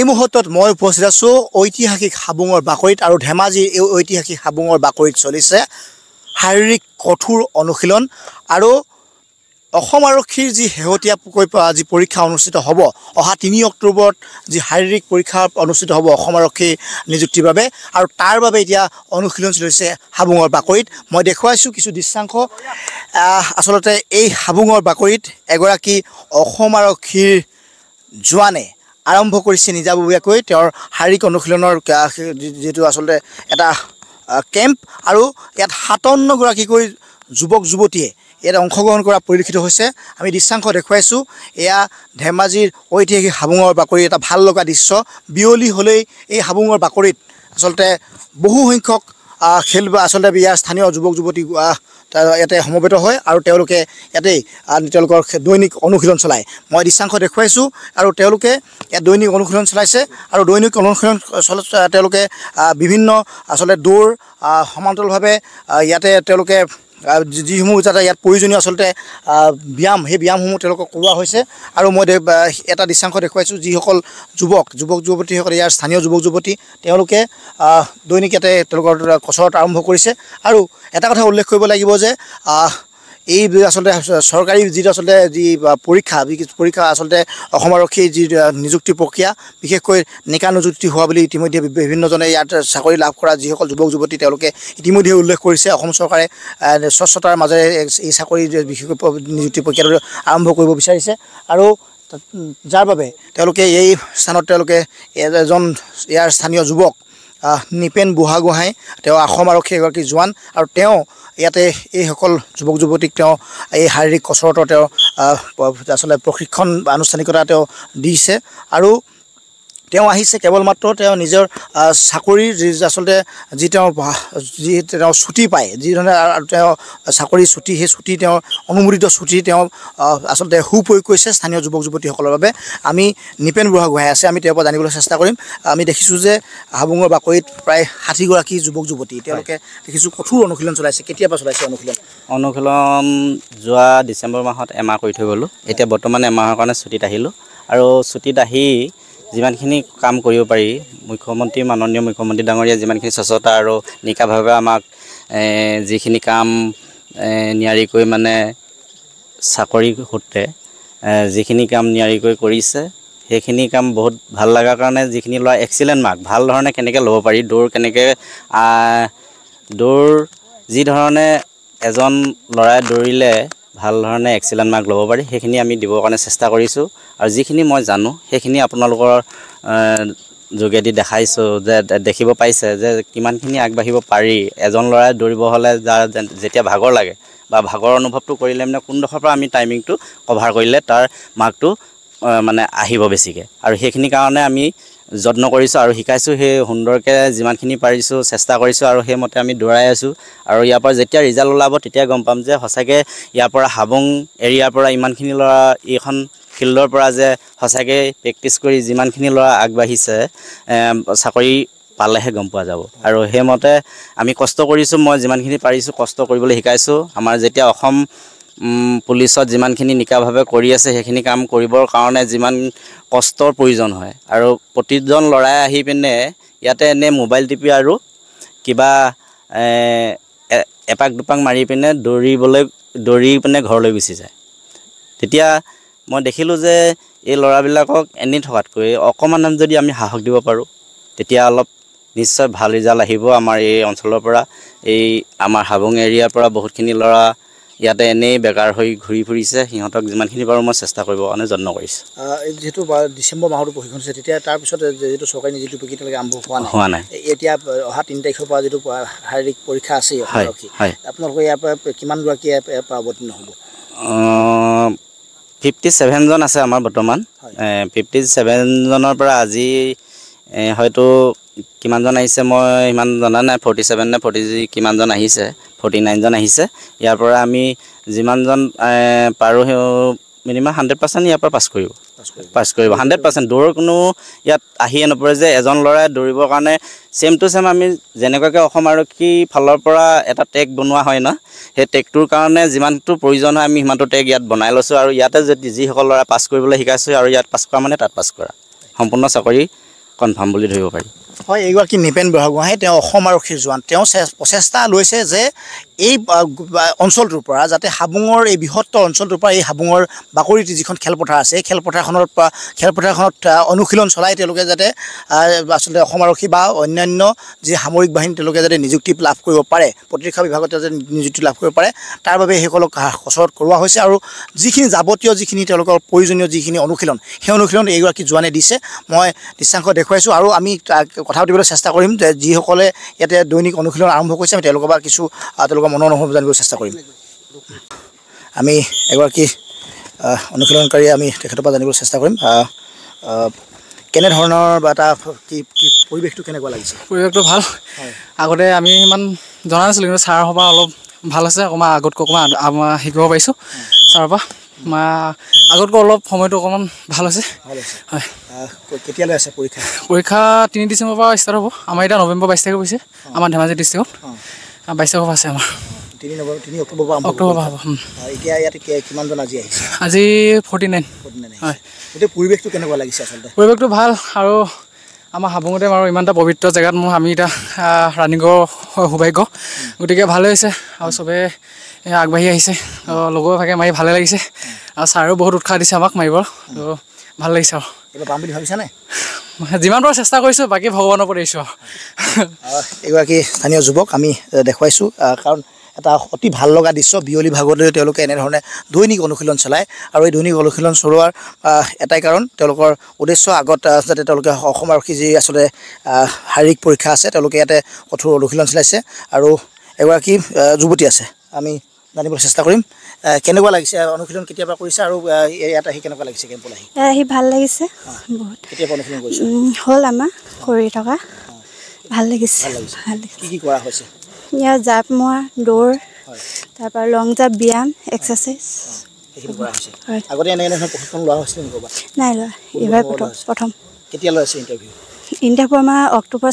এই মুহূৰ্তত মই উপস্থিত আছোঁ ঐতিহাসিক হাবুঙৰ বাকৰিত আৰু ধেমাজিৰ এই ঐতিহাসিক হাবুঙৰ বাকৰিত চলিছে শাৰীৰিক কঠোৰ অনুশীলন আৰু অসম আৰক্ষীৰ যি শেহতীয়াকৈ আজি পৰীক্ষা অনুষ্ঠিত হ'ব অহা তিনি অক্টোবৰত যি শাৰীৰিক পৰীক্ষা অনুষ্ঠিত হ'ব অসম আৰক্ষীৰ নিযুক্তিৰ বাবে আৰু তাৰ বাবে এতিয়া অনুশীলন চলিছে হাবুঙৰ বাকৰিত মই দেখুৱাইছোঁ কিছু দৃশ্যাংশ আচলতে এই হাবুঙৰ বাকৰিত এগৰাকী অসম আৰক্ষীৰ জোৱানে আৰম্ভ কৰিছে নিজাববীয়াকৈ তেওঁৰ শাৰীৰিক অনুশীলনৰ যিটো আচলতে এটা কেম্প আৰু ইয়াত সাতাৱন্নগৰাকীকৈ যুৱক যুৱতীয়ে ইয়াত অংশগ্ৰহণ কৰা পৰিলক্ষিত হৈছে আমি দৃশ্যাংশ দেখুৱাইছোঁ এয়া ধেমাজিৰ ঐতিহাসিক হাবুঙৰ বাকৰি এটা ভাল লগা দৃশ্য বিয়লি হ'লেই এই হাবুঙৰ বাকৰিত আচলতে বহুসংখ্যক খেল আচলতে ইয়াৰ স্থানীয় যুৱক যুৱতী ইয়াতে সমবেত হয় আৰু তেওঁলোকে ইয়াতেই তেওঁলোকৰ দৈনিক অনুশীলন চলায় মই দৃশ্যাংশ দেখুৱাইছোঁ আৰু তেওঁলোকে ইয়াত দৈনিক অনুশীলন চলাইছে আৰু দৈনিক অনুশীলন তেওঁলোকে বিভিন্ন আচলতে দৌৰ সমান্তৰালভাৱে ইয়াতে তেওঁলোকে যিসমূহ যাতে ইয়াত প্ৰয়োজনীয় আচলতে ব্যায়াম সেই ব্যায়ামসমূহ তেওঁলোকক কৰোৱা হৈছে আৰু মই এটা দৃশ্যাংশ দেখুৱাইছোঁ যিসকল যুৱক যুৱক যুৱতীসকলে ইয়াৰ স্থানীয় যুৱক যুৱতী তেওঁলোকে দৈনিক ইয়াতে তেওঁলোকৰ কচৰত আৰম্ভ কৰিছে আৰু এটা কথা উল্লেখ কৰিব লাগিব যে এই আচলতে চৰকাৰী যিটো আচলতে যি পৰীক্ষা পৰীক্ষা আচলতে অসম আৰক্ষীৰ যি নিযুক্তি প্ৰক্ৰিয়া বিশেষকৈ নিকা নিযুক্তি হোৱা বুলি ইতিমধ্যে বিভিন্নজনে ইয়াত চাকৰি লাভ কৰা যিসকল যুৱক যুৱতী তেওঁলোকে ইতিমধ্যে উল্লেখ কৰিছে অসম চৰকাৰে স্বচ্ছতাৰ মাজেৰে এই চাকৰি বিশেষকৈ নিযুক্তি প্ৰক্ৰিয়াটো আৰম্ভ কৰিব বিচাৰিছে আৰু যাৰ বাবে তেওঁলোকে এই স্থানত তেওঁলোকে এজন ইয়াৰ স্থানীয় যুৱক নিপেন বুঢ়াগোহাঁই তেওঁ অসম আৰক্ষী এগৰাকী জোৱান আৰু তেওঁ ইয়াতে এইসকল যুৱক যুৱতীক তেওঁ এই শাৰীৰিক কচৰতৰ তেওঁ আচলতে প্ৰশিক্ষণ বা আনুষ্ঠানিকতা তেওঁ দিছে আৰু তেওঁ আহিছে কেৱল মাত্ৰ তেওঁ নিজৰ চাকৰিৰ যি আচলতে যি তেওঁ যি তেওঁ ছুটি পায় যিধৰণে তেওঁ চাকৰি ছুটি সেই ছুটি তেওঁ অনুমোদিত ছুটি তেওঁ আচলতে সু প্ৰয়োগ কৰিছে স্থানীয় যুৱক যুৱতীসকলৰ বাবে আমি নিপেন বুঢ়াগোহাঁই আছে আমি তেওঁৰ পৰা জানিবলৈ চেষ্টা কৰিম আমি দেখিছোঁ যে হাবুঙৰ বাকৰিত প্ৰায় ষাঠিগৰাকী যুৱক যুৱতী তেওঁলোকে দেখিছোঁ কঠোৰ অনুশীলন চলাইছে কেতিয়াৰ পৰা চলাইছে অনুশীলন অনুশীলন যোৱা ডিচেম্বৰ মাহত এমাহ কৰি থৈ গ'লোঁ এতিয়া বৰ্তমান এমাহৰ কাৰণে ছুটিত আহিলোঁ আৰু ছুটিত আহি যিমানখিনি কাম কৰিব পাৰি মুখ্যমন্ত্ৰী মাননীয় মুখ্যমন্ত্ৰী ডাঙৰীয়া যিমানখিনি স্বচ্ছতা আৰু নিকাভাৱে আমাক যিখিনি কাম নিয়াৰিকৈ মানে চাকৰি সূত্ৰে যিখিনি কাম নিয়াৰিকৈ কৰিছে সেইখিনি কাম বহুত ভাল লগাৰ কাৰণে যিখিনি ল'ৰা এক্সিলেণ্ট মাৰ্ক ভাল ধৰণে কেনেকৈ ল'ব পাৰি দৌৰ কেনেকৈ দৌৰ যিধৰণে এজন ল'ৰাই দৌৰিলে ভাল ধৰণে এক্সিলেণ্ট মাৰ্ক ল'ব পাৰি সেইখিনি আমি দিবৰ কাৰণে চেষ্টা কৰিছোঁ আৰু যিখিনি মই জানো সেইখিনি আপোনালোকৰ যোগেদি দেখাইছোঁ যে দেখিব পাইছে যে কিমানখিনি আগবাঢ়িব পাৰি এজন ল'ৰাই দৌৰিব হ'লে যাৰ যেতিয়া ভাগৰ লাগে বা ভাগৰ অনুভৱটো কৰিলে মানে কোনডোখৰ পৰা আমি টাইমিংটো কভাৰ কৰিলে তাৰ মাৰ্কটো মানে আহিব বেছিকৈ আৰু সেইখিনি কাৰণে আমি যত্ন কৰিছোঁ আৰু শিকাইছোঁ সেই সুন্দৰকৈ যিমানখিনি পাৰিছোঁ চেষ্টা কৰিছোঁ আৰু সেইমতে আমি দৌৰাই আছোঁ আৰু ইয়াৰ পৰা যেতিয়া ৰিজাল্ট ওলাব তেতিয়া গম পাম যে সঁচাকৈ ইয়াৰ পৰা হাবুং এৰিয়াৰ পৰা ইমানখিনি ল'ৰা এইখন ফিল্ডৰ পৰা যে সঁচাকৈ প্ৰেক্টিচ কৰি যিমানখিনি ল'ৰা আগবাঢ়িছে চাকৰি পালেহে গম পোৱা যাব আৰু সেইমতে আমি কষ্ট কৰিছোঁ মই যিমানখিনি পাৰিছোঁ কষ্ট কৰিবলৈ শিকাইছোঁ আমাৰ যেতিয়া অসম পুলিচত যিমানখিনি নিকাভাৱে কৰি আছে সেইখিনি কাম কৰিবৰ কাৰণে যিমান কষ্টৰ প্ৰয়োজন হয় আৰু প্ৰতিজন ল'ৰাই আহি পিনে ইয়াতে এনে মোবাইল টিপি আৰু কিবা এপাক দুপাক মাৰি পিনে দৌৰিবলৈ দৌৰি পিনে ঘৰলৈ গুচি যায় তেতিয়া মই দেখিলোঁ যে এই ল'ৰাবিলাকক এনেই থকাতকৈ অকণমান যদি আমি সাহস দিব পাৰোঁ তেতিয়া অলপ নিশ্চয় ভাল ৰিজাল্ট আহিব আমাৰ এই অঞ্চলৰ পৰা এই আমাৰ হাবুং এৰিয়াৰ পৰা বহুতখিনি ল'ৰা ইয়াতে এনেই বেকাৰ হৈ ঘূৰি ফুৰিছে সিহঁতক যিমানখিনি পাৰোঁ মই চেষ্টা কৰিবৰ কাৰণে যত্ন কৰিছোঁ যিহেতু ডিচেম্বৰ মাহতো প্ৰশিক্ষণ হৈছে তেতিয়া তাৰপিছত যিহেতু চৰকাৰী নিযুক্তি প্ৰক্ৰিয়া আৰম্ভ হোৱা নাই হোৱা নাই এতিয়া অহা তিনি তাৰিখৰ পৰা যিটো শাৰীৰিক পৰীক্ষা আছে আপোনালোকৰ ইয়াৰ পৰা কিমানগৰাকী অৱতীৰ্ণ হ'ব ফিফটি ছেভেনজন আছে আমাৰ বৰ্তমান ফিফটি ছেভেনজনৰ পৰা আজি হয়তো কিমানজন আহিছে মই সিমান জনা নাই ফৰ্টি ছেভেন নে ফৰ্টি কিমানজন আহিছে ফৰ্টি নাইনজন আহিছে ইয়াৰ পৰা আমি যিমানজন পাৰোঁ সেই মিনিমাম হাণ্ড্ৰেড পাৰ্চেণ্ট ইয়াৰ পৰা পাছ কৰিব পাছ কৰিব হাণ্ড্ৰেড পাৰ্চেণ্ট দৌৰ কোনো ইয়াত আহিয়ে নপৰে যে এজন ল'ৰাই দৌৰিবৰ কাৰণে ছেম টু ছেম আমি যেনেকুৱাকৈ অসম আৰক্ষীৰ ফালৰ পৰা এটা টেগ বনোৱা হয় ন সেই টেগটোৰ কাৰণে যিমানটো প্ৰয়োজন হয় আমি সিমানটো টেগ ইয়াত বনাই লৈছোঁ আৰু ইয়াতে যদি যিসকল ল'ৰাই পাছ কৰিবলৈ শিকাইছোঁ আৰু ইয়াত পাছ কৰা মানে তাত পাছ কৰা সম্পূৰ্ণ চাকৰি কনফাৰ্ম বুলি ধৰিব পাৰি হয় এগৰাকী নৃপেন বুঢ়াগোহাঁই তেওঁ অসম আৰক্ষীৰ জোৱান তেওঁ প্ৰচেষ্টা লৈছে যে এই অঞ্চলটোৰ পৰা যাতে হাবুঙৰ এই বৃহত্তৰ অঞ্চলটোৰ পৰা এই হাবুঙৰ বাকৰিটি যিখন খেলপথাৰ আছে এই খেলপথাৰখনৰ পৰা খেলপথাৰখনত অনুশীলন চলাই তেওঁলোকে যাতে আচলতে অসম আৰক্ষী বা অন্যান্য যি সামৰিক বাহিনী তেওঁলোকে যাতে নিযুক্তি লাভ কৰিব পাৰে প্ৰতিৰক্ষা বিভাগত যাতে নিযুক্তি লাভ কৰিব পাৰে তাৰ বাবে সেইসকলক সচৰত কৰোৱা হৈছে আৰু যিখিনি যাৱতীয় যিখিনি তেওঁলোকৰ প্ৰয়োজনীয় যিখিনি অনুশীলন সেই অনুশীলন এইগৰাকী জোৱানে দিছে মই দৃশ্যাংশ দেখুৱাইছোঁ আৰু আমি কথা পাতিবলৈ চেষ্টা কৰিম যে যিসকলে ইয়াতে দৈনিক অনুশীলন আৰম্ভ কৰিছে আমি তেওঁলোকৰ পৰা কিছু তেওঁলোকৰ মনৰ অনুভৱ জানিবলৈ চেষ্টা কৰিম আমি এগৰাকী অনুশীলনকাৰীয়ে আমি তেখেতৰ পৰা জানিবলৈ চেষ্টা কৰিম কেনেধৰণৰ বা এটা কি কি পৰিৱেশটো কেনেকুৱা লাগিছে পৰিৱেশটো ভাল আগতে আমি ইমান জনা নাছিলোঁ কিন্তু ছাৰৰ সভা অলপ ভাল আছে অকণমান আগতকৈ অকণমান শিকিব পাৰিছোঁ ছাৰৰ পৰা আগতকৈ অলপ সময়টো অকণমান ভাল হৈছে হয় কেতিয়ালৈ আছে পৰীক্ষা পৰীক্ষা তিনি ডিচেম্বৰ পৰা ষ্টাৰ্ট হ'ব আমাৰ এতিয়া নৱেম্বৰ বাইছ তাৰিখে হৈছে আমাৰ ধেমাজি ডিষ্ট্ৰিকত বাইছ তাৰিখৰ পৰা আছে আমাৰ আজি ফৰ্টি নাইন হয় পৰিৱেশটো কেনেকুৱা লাগিছে আচলতে পৰিৱেশটো ভাল আৰু আমাৰ হাবুঙতে আৰু ইমান এটা পবিত্ৰ জেগাত মোৰ আমি এতিয়া ৰাণিংঘৰ সৌভাগ্য গতিকে ভালেই হৈছে আৰু চবেই আগবাঢ়ি আহিছে লগৰ ভাগে মাৰি ভালে লাগিছে আৰু ছাৰেও বহুত উৎসাহ দিছে আমাক মাৰিব ত' ভাল লাগিছে আৰু কিবা পাম বুলি ভাবিছেনে যিমান পাৰো চেষ্টা কৰিছোঁ বাকী ভগৱানৰ পৰা দিছোঁ আৰু এগৰাকী স্থানীয় যুৱক আমি দেখুৱাইছোঁ কাৰণ এটা অতি ভাল লগা দৃশ্য বিয়লি ভাগতে তেওঁলোকে এনেধৰণে দৈনিক অনুশীলন চলায় আৰু এই দৈনিক অনুশীলন চলোৱাৰ এটাই কাৰণ তেওঁলোকৰ উদ্দেশ্য আগত যাতে তেওঁলোকে অসম আৰক্ষী যি আচলতে শাৰীৰিক পৰীক্ষা আছে তেওঁলোকে ইয়াতে কঠোৰ অনুশীলন চলাইছে আৰু এগৰাকী যুৱতী আছে আমি জানিবলৈ চেষ্টা কৰিম কেনেকুৱা লাগিছে অনুশীলন কেতিয়াবা কৰিছে আৰু ইয়াত আহি কেনেকুৱা লাগিছে কেম্প আহি আহি ভাল লাগিছে হ'ল আমাৰ কৰি থকা ভাল লাগিছে কি কি কৰা হৈছে ইয়াত জাপ মৰা দৌৰ তাৰপৰা লং জাপ ব্যায়াম এক্সাৰচাইজ অক্টোবৰ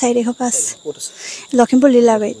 চাৰি তাৰিখৰ পৰা আছে লখিমপুৰ লীলাবাৰীত